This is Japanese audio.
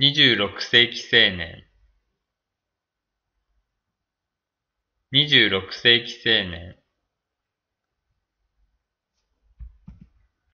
26世紀青年26世紀青年